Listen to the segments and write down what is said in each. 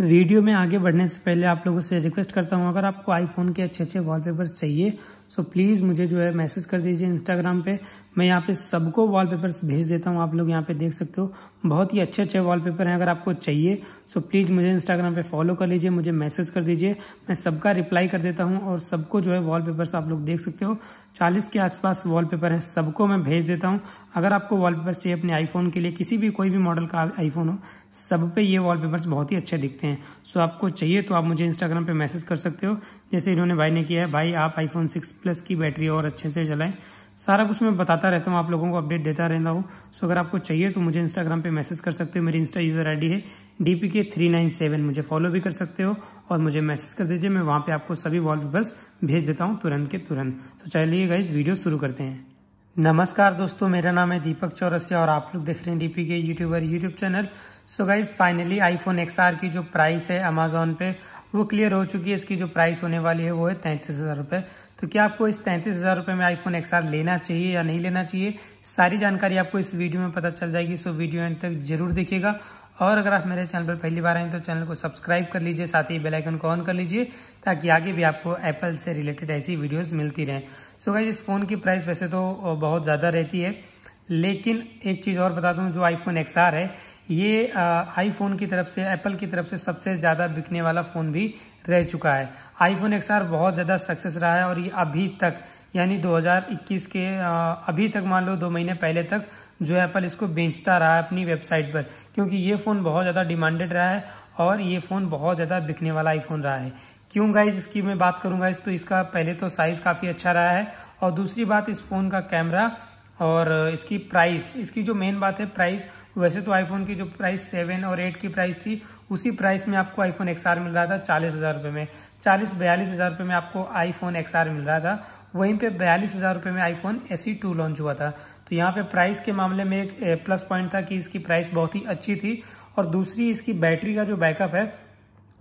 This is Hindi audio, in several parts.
वीडियो में आगे बढ़ने से पहले आप लोगों से रिक्वेस्ट करता हूँ अगर आपको आईफोन के अच्छे अच्छे वॉलपेपर चाहिए सो तो प्लीज़ मुझे जो है मैसेज कर दीजिए इंस्टाग्राम पे मैं यहाँ पे सबको वॉलपेपर्स भेज देता हूँ आप लोग यहाँ पे देख सकते हो बहुत ही अच्छे अच्छे वॉलपेपर हैं अगर आपको चाहिए सो प्लीज़ मुझे इंस्टाग्राम पे फॉलो कर लीजिए मुझे मैसेज कर दीजिए मैं सबका रिप्लाई कर देता हूँ और सबको जो है वॉलपेपर्स आप लोग देख सकते हो चालीस के आसपास वॉलपेपर हैं सबको मैं भेज देता हूँ अगर आपको वॉलपेपर्स चाहिए अपने आईफोन के लिए किसी भी कोई भी मॉडल का आईफोन हो सब पे ये वॉलपेपर्स बहुत ही अच्छे दिखते हैं सो आपको चाहिए तो आप मुझे इंस्टाग्राम पे मैसेज कर सकते हो जैसे इन्होंने भाई ने किया है भाई आप आईफोन सिक्स प्लस की बैटरी और अच्छे से चलाएं सारा कुछ मैं बताता रहता हूँ आप लोगों को अपडेट देता रहता हूँ सो अगर आपको चाहिए तो मुझे इंस्टाग्राम पे मैसेज कर सकते हो मेरी इंस्टा यूज़र आईडी है D P K three nine seven मुझे फॉलो भी कर सकते हो और मुझे मैसेज कर दीजिए मैं वहाँ पे आपको सभी वॉलपेपर्स भेज देता हूँ तुरंत के तुरंत तो चलिए गाइज वीडियो शुरू करते हैं नमस्कार दोस्तों मेरा नाम है दीपक चौरसिया और आप लोग देख रहे हैं DP K YouTuber YouTube channel so guys finally iPhone XR की जो प्राइस है अमेजोन पे वो क्लियर हो चुकी है इसकी जो प्राइस होने वाली है वो है तैंतीस हज़ार रुपये तो क्या आपको इस तैंतीस हज़ार रुपये में आईफोन एक्स लेना चाहिए या नहीं लेना चाहिए सारी जानकारी आपको इस वीडियो में पता चल जाएगी सो वीडियो एंड तक जरूर देखिएगा और अगर आप मेरे चैनल पर पहली बार आए तो चैनल को सब्सक्राइब कर लीजिए साथ ही बेल आइकन को ऑन कर लीजिए ताकि आगे भी आपको एप्पल से रिलेटेड ऐसी वीडियोस मिलती रहें सो so गाइज इस फ़ोन की प्राइस वैसे तो बहुत ज़्यादा रहती है लेकिन एक चीज़ और बता दूं जो आईफोन एक्स है ये आईफोन की तरफ से एप्पल की तरफ से सबसे ज़्यादा बिकने वाला फ़ोन भी रह चुका है आईफोन एक्स बहुत ज़्यादा सक्सेस रहा है और ये अभी तक यानी 2021 के अभी तक मान लो दो महीने पहले तक जो एप्पल इसको बेचता रहा है अपनी वेबसाइट पर क्योंकि ये फ़ोन बहुत ज़्यादा डिमांडेड रहा है और ये फ़ोन बहुत ज़्यादा बिकने वाला आईफोन रहा है क्यों गाइज इसकी मैं बात करूंगा इस तो इसका पहले तो साइज़ काफ़ी अच्छा रहा है और दूसरी बात इस फ़ोन का कैमरा और इसकी प्राइस इसकी जो मेन बात है प्राइस वैसे तो आईफोन की जो प्राइस सेवन और एट की प्राइस थी उसी प्राइस में आपको आईफोन एक्स मिल रहा था चालीस हज़ार रुपये में चालीस बयालीस हज़ार रुपये में आपको आईफोन एक्स मिल रहा था वहीं पे बयालीस हज़ार रुपये में आईफोन एस टू लॉन्च हुआ था तो यहाँ पे प्राइस के मामले में एक प्लस पॉइंट था कि इसकी प्राइस बहुत ही अच्छी थी और दूसरी इसकी बैटरी का जो बैकअप है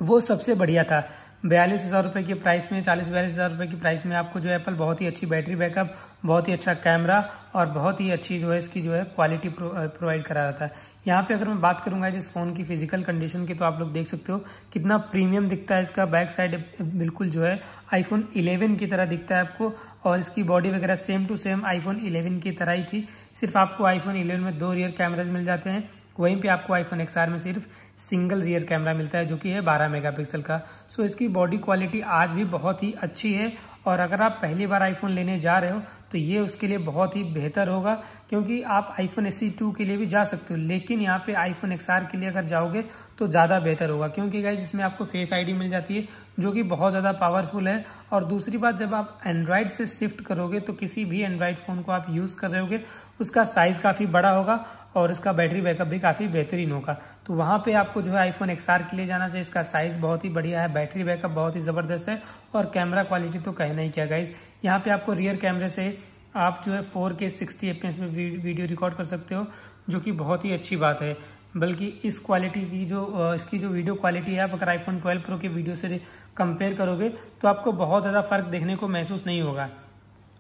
वो सबसे बढ़िया था बयालीस हज़ार रुपए की प्राइस में चालीस बयालीस हज़ार रुपए की प्राइस में आपको जो है एप्पल बहुत ही अच्छी बैटरी बैकअप बहुत ही अच्छा कैमरा और बहुत ही अच्छी जो है इसकी जो है क्वालिटी प्रोवाइड करा जाता है यहाँ पे अगर मैं बात करूंगा जिस फ़ोन की फिजिकल कंडीशन की तो आप लोग देख सकते हो कितना प्रीमियम दिखता है इसका बैक साइड बिल्कुल जो है आईफोन इलेवन की तरह दिखता है आपको और इसकी बॉडी वगैरह same to same iPhone eleven की तरह ही थी सिर्फ आपको आईफोन इलेवन में दो रियर कैमराज मिल जाते हैं वहीं पे आपको आईफोन एक्स में सिर्फ सिंगल रियर कैमरा मिलता है जो कि है 12 मेगापिक्सल का सो इसकी बॉडी क्वालिटी आज भी बहुत ही अच्छी है और अगर आप पहली बार आईफोन लेने जा रहे हो तो ये उसके लिए बहुत ही बेहतर होगा क्योंकि आप आईफोन एस टू के लिए भी जा सकते हो लेकिन यहाँ पे आईफोन एक्स के लिए अगर जाओगे तो ज़्यादा बेहतर होगा क्योंकि गाइज इसमें आपको फेस आईडी मिल जाती है जो कि बहुत ज़्यादा पावरफुल है और दूसरी बात जब आप एंड्रॉयड से शिफ्ट करोगे तो किसी भी एंड्रॉयड फ़ोन को आप यूज़ कर रहे होगे उसका साइज़ काफ़ी बड़ा होगा और इसका बैटरी बैकअप भी काफ़ी बेहतरीन होगा तो वहाँ पे आपको जो है आईफोन एक्स के लिए जाना चाहिए इसका साइज़ बहुत ही बढ़िया है बैटरी बैकअप बहुत ही ज़बरदस्त है और कैमरा क्वालिटी तो कहना ही क्या गाइज यहाँ पे आपको रियर कैमरे से आप जो है फोर के सिक्सटी एफ में वीडियो रिकॉर्ड कर सकते हो जो कि बहुत ही अच्छी बात है बल्कि इस क्वालिटी की जो इसकी जो वीडियो क्वालिटी है आप अगर आईफोन 12 प्रो के वीडियो से कंपेयर करोगे तो आपको बहुत ज़्यादा फ़र्क देखने को महसूस नहीं होगा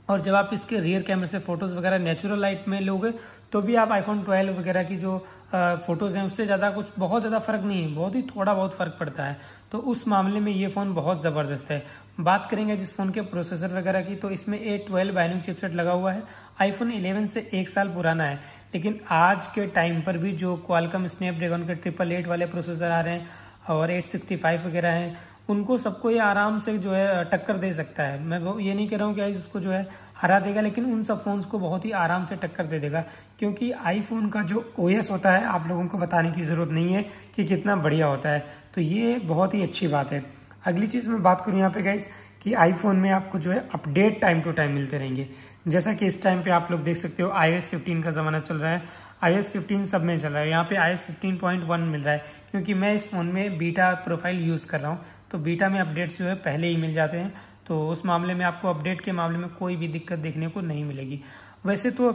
और जब आप इसके रियर कैमरे से फोटोज़ वगैरह नेचुरल लाइट में लोगे तो भी आप आईफोन 12 वगैरह की जो फ़ोटोज़ हैं उससे ज़्यादा कुछ बहुत ज़्यादा फ़र्क नहीं है बहुत ही थोड़ा बहुत फ़र्क पड़ता है तो उस मामले में ये फ़ोन बहुत ज़बरदस्त है बात करेंगे जिस फोन के प्रोसेसर वगैरह की तो इसमें ए ट्वेल्व बाइनिंग चिपसेट लगा हुआ है आईफोन 11 से एक साल पुराना है लेकिन आज के टाइम पर भी जो क्वालकम स्नैपड्रैगन के ट्रिपल एट वाले प्रोसेसर आ रहे हैं और एट सिक्सटी फाइव वगैरह हैं उनको सबको ये आराम से जो है टक्कर दे सकता है मैं ये नहीं कह रहा हूँ कि आज इसको जो है हरा देगा लेकिन उन सब फोन्स को बहुत ही आराम से टक्कर दे देगा क्योंकि आईफोन का जो ओएस होता है आप लोगों को बताने की ज़रूरत नहीं है कि कितना बढ़िया होता है तो ये बहुत ही अच्छी बात है अगली चीज़ मैं बात करूँ यहाँ पे गाइस कि आईफोन में आपको जो है अपडेट टाइम टू टाइम मिलते रहेंगे जैसा कि इस टाइम पे आप लोग देख सकते हो आई एस का ज़माना चल रहा है आई एस फिफ्टीन सब में चल रहा है यहाँ पे आई एस मिल रहा है क्योंकि मैं इस फ़ोन में बीटा प्रोफाइल यूज़ कर रहा हूँ तो बीटा में अपडेट्स जो है पहले ही मिल जाते हैं तो उस मामले में आपको अपडेट के मामले में कोई भी दिक्कत देखने को नहीं मिलेगी वैसे तो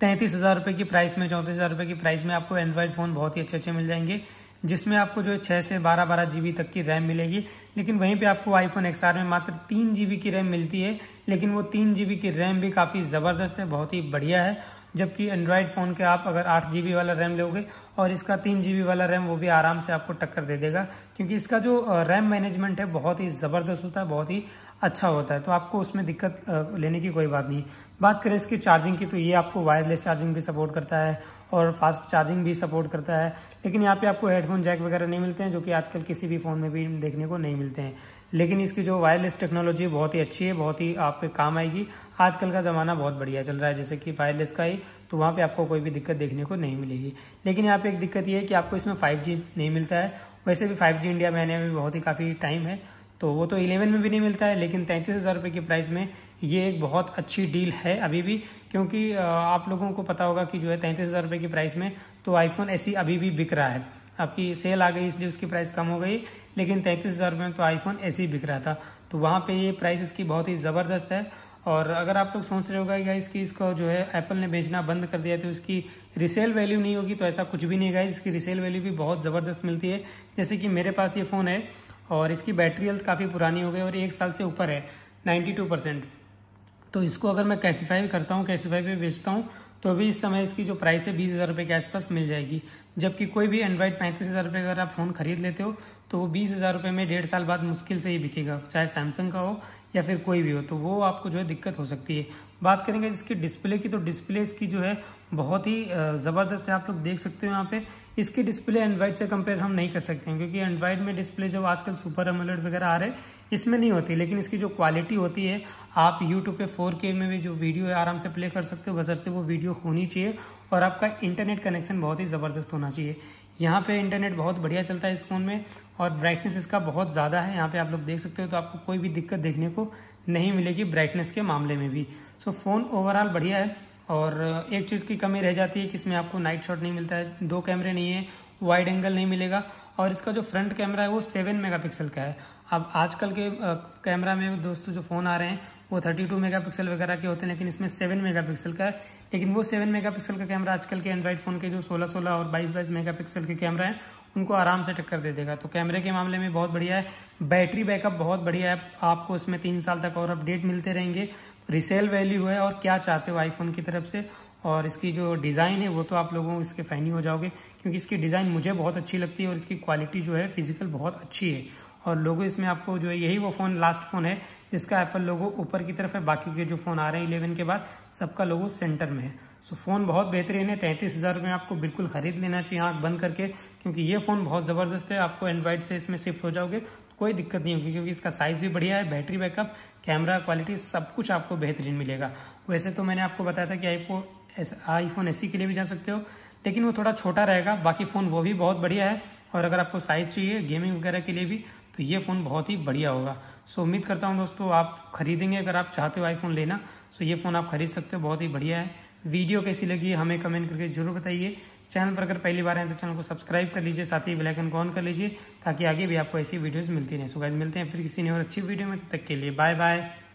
तैंतीस हज़ार रुपये की प्राइस में चौंतीस हज़ार रुपये की प्राइस में आपको एंड्रॉयड फ़ोन बहुत ही अच्छे अच्छे मिल जाएंगे जिसमें आपको जो है छह से बारह बारह जीबी तक की रैम मिलेगी लेकिन वहीं पे आपको आईफोन एक्स में मात्र तीन जीबी की रैम मिलती है लेकिन वो तीन जीबी की रैम भी काफ़ी ज़बरदस्त है बहुत ही बढ़िया है जबकि एंड्रॉयड फ़ोन के आप अगर आठ जी वाला रैम लोगे और इसका तीन जी वाला रैम वो भी आराम से आपको टक्कर दे देगा क्योंकि इसका जो रैम मैनेजमेंट है बहुत ही ज़बरदस्त होता है बहुत ही अच्छा होता है तो आपको उसमें दिक्कत लेने की कोई बात नहीं बात करें इसकी चार्जिंग की तो ये आपको वायरलेस चार्जिंग भी सपोर्ट करता है और फास्ट चार्जिंग भी सपोर्ट करता है लेकिन यहाँ पे आपको हेडफोन जैक वगैरह नहीं मिलते हैं जो कि आजकल किसी भी फ़ोन में भी देखने को नहीं मिलते हैं लेकिन इसकी जो वायरलेस टेक्नोलॉजी बहुत ही अच्छी है बहुत ही आपके काम आएगी आजकल का ज़माना बहुत बढ़िया चल रहा है जैसे कि वायरलेस का ही तो वहाँ पर आपको कोई भी दिक्कत देखने को नहीं मिलेगी लेकिन यहाँ पे एक दिक्कत ये है कि आपको इसमें फाइव नहीं मिलता है वैसे भी फाइव इंडिया में आने में बहुत ही काफ़ी टाइम है तो वो तो इलेवन में भी नहीं मिलता है लेकिन तैंतीस हज़ार रुपये की प्राइस में ये एक बहुत अच्छी डील है अभी भी क्योंकि आप लोगों को पता होगा कि जो है तैंतीस हज़ार रुपये की प्राइस में तो आईफोन ऐसी अभी भी बिक रहा है आपकी सेल आ गई इसलिए उसकी प्राइस कम हो गई लेकिन तैंतीस हज़ार में तो आईफोन ऐसे ही बिक रहा था तो वहाँ पर ये प्राइस इसकी बहुत ही ज़बरदस्त है और अगर आप लोग सोच रहे होगा गाइस कि इसको जो है एप्पल ने बेचना बंद कर दिया तो उसकी रिसेल वैल्यू नहीं होगी तो ऐसा कुछ भी नहीं गाइस इसकी रिसेल वैल्यू भी बहुत ज़बरदस्त मिलती है जैसे कि मेरे पास ये फ़ोन है और इसकी बैटरी हेल्थ काफ़ी पुरानी हो गई और एक साल से ऊपर है 92 परसेंट तो इसको अगर मैं कैसीफाई करता हूँ कैसीफाई पे बेचता हूँ तो अभी इस समय इसकी जो प्राइस है बीस हज़ार रुपये के आसपास मिल जाएगी जबकि कोई भी एंड्रॉयड पैंतीस हज़ार रुपये अगर आप फ़ोन खरीद लेते हो तो वो बीस हज़ार रुपये में डेढ़ साल बाद मुश्किल से ही बिकेगा चाहे सैमसंग का हो या फिर कोई भी हो तो वो आपको जो है दिक्कत हो सकती है बात करेंगे इसकी डिस्प्ले की तो डिस्प्ले इसकी जो है बहुत ही ज़बरदस्त है आप लोग देख सकते हो यहाँ पे इसकी डिस्प्ले एंड्रॉइड से कंपेयर हम नहीं कर सकते हैं क्योंकि एंड्रॉइड में डिस्प्ले जो आजकल सुपर एमोलेड वगैरह आ रहे हैं इसमें नहीं होती लेकिन इसकी जो क्वालिटी होती है आप यूट्यूब पे के में भी जो वीडियो है आराम से प्ले कर सकते हो बसरते वो वीडियो होनी चाहिए और आपका इंटरनेट कनेक्शन बहुत ही ज़बरदस्त होना चाहिए यहाँ पे इंटरनेट बहुत बढ़िया चलता है इस फ़ोन में और ब्राइटनेस इसका बहुत ज़्यादा है यहाँ पे आप लोग देख सकते हो तो आपको कोई भी दिक्कत देखने को नहीं मिलेगी ब्राइटनेस के मामले में भी सो so, फ़ोन ओवरऑल बढ़िया है और एक चीज़ की कमी रह जाती है कि इसमें आपको नाइट शॉट नहीं मिलता है दो कैमरे नहीं है वाइड एंगल नहीं मिलेगा और इसका जो फ्रंट कैमरा है वो सेवन मेगापिक्सल का है अब आजकल के कैमरा में दोस्तों जो फ़ोन आ रहे हैं वो 32 मेगापिक्सल वगैरह के होते हैं लेकिन इसमें 7 मेगापिक्सल का है लेकिन वो 7 मेगापिक्सल का कैमरा आजकल के एंड्रॉइड फ़ोन के जो 16 16 और 22 बाईस मेगापिक्सल के कैमरा हैं उनको आराम से टक्कर दे देगा तो कैमरे के मामले में बहुत बढ़िया है बैटरी बैकअप बहुत बढ़िया है आपको इसमें तीन साल तक और अपडेट मिलते रहेंगे रिसेल वैल्यू है और क्या चाहते हो आईफोन की तरफ से और इसकी जो डिज़ाइन है वो तो आप लोगों इसके फैनी हो जाओगे क्योंकि इसकी डिज़ाइन मुझे बहुत अच्छी लगती है और इसकी क्वालिटी जो है फिजिकल बहुत अच्छी है और लोगो इसमें आपको जो है यही वो फ़ोन लास्ट फ़ोन है जिसका एप्पल लोगो ऊपर की तरफ है बाकी के जो फ़ोन आ रहे हैं इलेवन के बाद सबका लोगो सेंटर में है सो फ़ोन बहुत बेहतरीन है तैंतीस हज़ार में आपको बिल्कुल ख़रीद लेना चाहिए आंख बंद करके क्योंकि ये फ़ोन बहुत ज़बरदस्त है आपको एंड्रॉइड से इसमें शिफ्ट हो जाओगे कोई दिक्कत नहीं होगी क्योंकि इसका साइज़ भी बढ़िया है बैटरी बैकअप कैमरा क्वालिटी सब कुछ आपको बेहतरीन मिलेगा वैसे तो मैंने आपको बताया था कि आई आईफोन एसी के लिए भी जा सकते हो लेकिन वो थोड़ा छोटा रहेगा बाकी फ़ोन वो भी बहुत बढ़िया है और अगर आपको साइज़ चाहिए गेमिंग वगैरह के लिए भी तो ये फ़ोन बहुत ही बढ़िया होगा सो उम्मीद करता हूँ दोस्तों आप खरीदेंगे अगर आप चाहते हो आईफोन लेना सो ये फ़ोन आप खरीद सकते हो बहुत ही बढ़िया है वीडियो कैसी लगी हमें कमेंट करके जरूर बताइए चैनल पर अगर पहली बार आए तो चैनल को सब्सक्राइब कर लीजिए साथ ही बेल आइकन को ऑन कर लीजिए ताकि आगे भी आपको ऐसी वीडियोस मिलती रहें सो गाइज मिलते हैं फिर किसी ने और अच्छी वीडियो में तब तक के लिए बाय बाय